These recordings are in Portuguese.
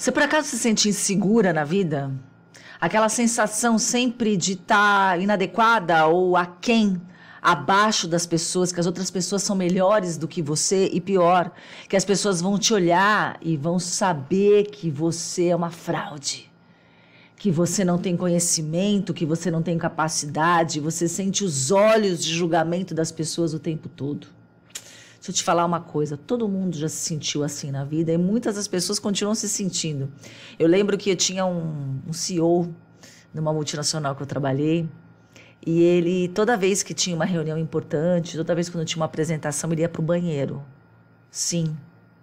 Você por acaso se sente insegura na vida? Aquela sensação sempre de estar tá inadequada ou aquém, abaixo das pessoas, que as outras pessoas são melhores do que você e pior, que as pessoas vão te olhar e vão saber que você é uma fraude que você não tem conhecimento, que você não tem capacidade, você sente os olhos de julgamento das pessoas o tempo todo. Deixa eu te falar uma coisa, todo mundo já se sentiu assim na vida e muitas das pessoas continuam se sentindo. Eu lembro que eu tinha um, um CEO numa multinacional que eu trabalhei e ele, toda vez que tinha uma reunião importante, toda vez quando tinha uma apresentação, ele ia para o banheiro. Sim,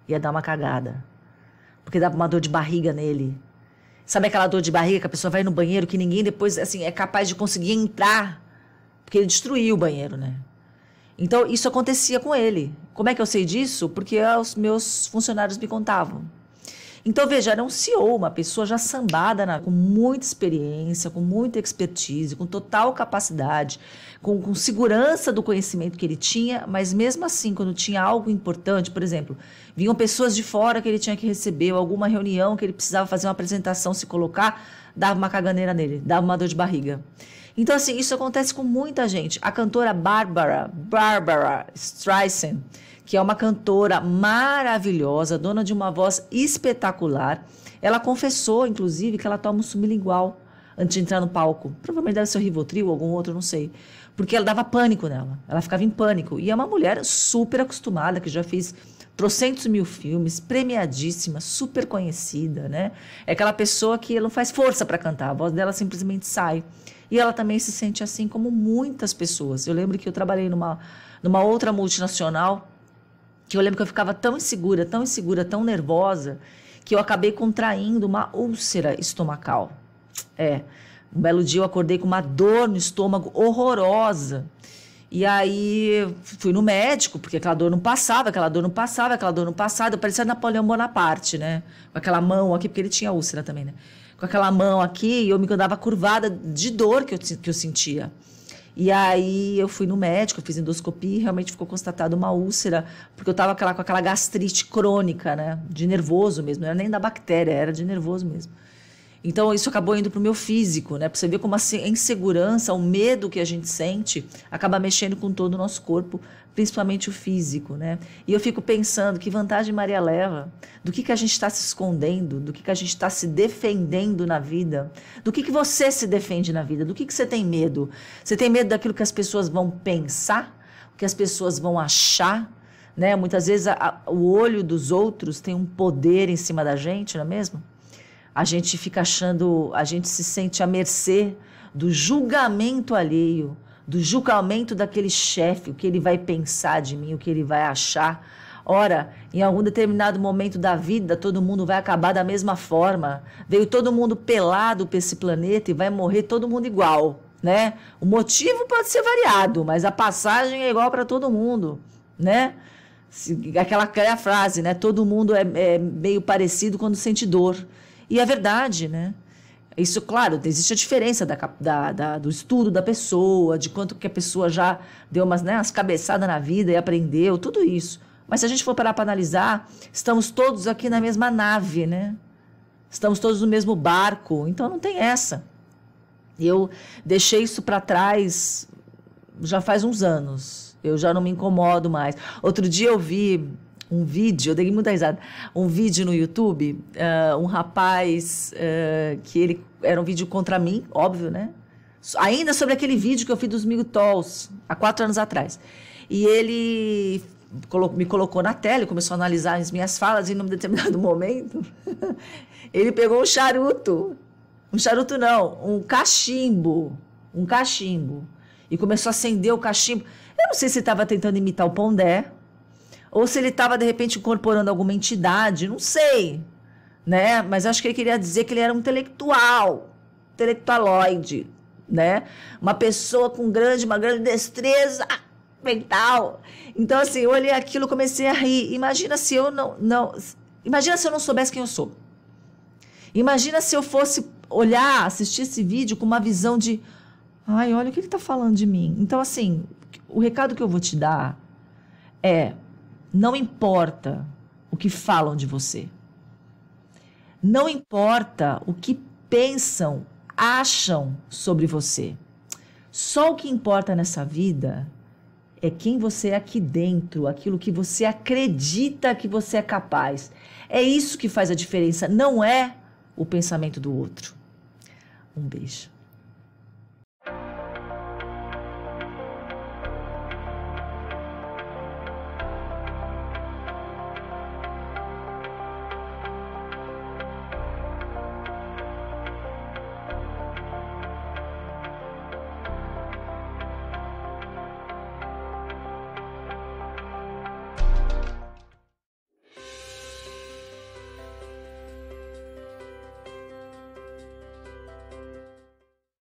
ia dar uma cagada. Porque dava uma dor de barriga nele. Sabe aquela dor de barriga que a pessoa vai no banheiro que ninguém depois assim é capaz de conseguir entrar? Porque ele destruiu o banheiro, né? Então, isso acontecia com ele. Como é que eu sei disso? Porque os meus funcionários me contavam. Então, veja, era um CEO, uma pessoa já sambada, na, com muita experiência, com muita expertise, com total capacidade, com, com segurança do conhecimento que ele tinha, mas mesmo assim, quando tinha algo importante, por exemplo, vinham pessoas de fora que ele tinha que receber, ou alguma reunião que ele precisava fazer uma apresentação, se colocar, dava uma caganeira nele, dava uma dor de barriga. Então, assim, isso acontece com muita gente. A cantora Bárbara, Bárbara Streisand, que é uma cantora maravilhosa, dona de uma voz espetacular, ela confessou, inclusive, que ela toma um sublingual antes de entrar no palco. Provavelmente deve ser o Rivotril ou algum outro, não sei. Porque ela dava pânico nela. Ela ficava em pânico. E é uma mulher super acostumada, que já fez trocentos mil filmes, premiadíssima, super conhecida, né? É aquela pessoa que não faz força para cantar, a voz dela simplesmente sai. E ela também se sente assim, como muitas pessoas. Eu lembro que eu trabalhei numa, numa outra multinacional que eu lembro que eu ficava tão insegura, tão insegura, tão nervosa, que eu acabei contraindo uma úlcera estomacal. É. Um belo dia eu acordei com uma dor no estômago horrorosa. E aí fui no médico, porque aquela dor não passava, aquela dor não passava, aquela dor não passava. parecia Napoleão Bonaparte, né? Com aquela mão aqui, porque ele tinha úlcera também, né? Com aquela mão aqui, e eu me andava curvada de dor que eu, que eu sentia. E aí eu fui no médico, fiz endoscopia e realmente ficou constatada uma úlcera, porque eu estava com aquela gastrite crônica, né? De nervoso mesmo, não era nem da bactéria, era de nervoso mesmo. Então isso acabou indo para o meu físico, né? Para você ver como a insegurança, o medo que a gente sente, acaba mexendo com todo o nosso corpo, principalmente o físico, né? E eu fico pensando que vantagem Maria leva, do que, que a gente está se escondendo, do que, que a gente está se defendendo na vida, do que, que você se defende na vida, do que, que você tem medo? Você tem medo daquilo que as pessoas vão pensar, o que as pessoas vão achar? Né? Muitas vezes a, a, o olho dos outros tem um poder em cima da gente, não é mesmo? a gente fica achando, a gente se sente à mercê do julgamento alheio, do julgamento daquele chefe, o que ele vai pensar de mim, o que ele vai achar. Ora, em algum determinado momento da vida, todo mundo vai acabar da mesma forma. Veio todo mundo pelado para esse planeta e vai morrer todo mundo igual, né? O motivo pode ser variado, mas a passagem é igual para todo mundo, né? Aquela, aquela frase, né? Todo mundo é, é meio parecido quando sente dor. E é verdade, né? Isso, claro, existe a diferença da, da, da, do estudo da pessoa, de quanto que a pessoa já deu umas, né, umas cabeçadas na vida e aprendeu, tudo isso. Mas se a gente for parar para analisar, estamos todos aqui na mesma nave, né? Estamos todos no mesmo barco, então não tem essa. Eu deixei isso para trás já faz uns anos. Eu já não me incomodo mais. Outro dia eu vi um vídeo, eu dei muita risada, um vídeo no YouTube, uh, um rapaz uh, que ele era um vídeo contra mim, óbvio, né? Ainda sobre aquele vídeo que eu fiz dos Tolls há quatro anos atrás. E ele me colocou na tela, começou a analisar as minhas falas e num determinado momento ele pegou um charuto, um charuto não, um cachimbo, um cachimbo e começou a acender o cachimbo. Eu não sei se estava tentando imitar o Pondé, ou se ele estava, de repente, incorporando alguma entidade, não sei. Né? Mas acho que ele queria dizer que ele era um intelectual, intelectualoide, né? Uma pessoa com grande, uma grande destreza mental. Então, assim, eu olhei aquilo, comecei a rir. Imagina se eu não, não. Imagina se eu não soubesse quem eu sou. Imagina se eu fosse olhar, assistir esse vídeo com uma visão de. Ai, olha o que ele está falando de mim. Então, assim, o recado que eu vou te dar é não importa o que falam de você. Não importa o que pensam, acham sobre você. Só o que importa nessa vida é quem você é aqui dentro, aquilo que você acredita que você é capaz. É isso que faz a diferença, não é o pensamento do outro. Um beijo.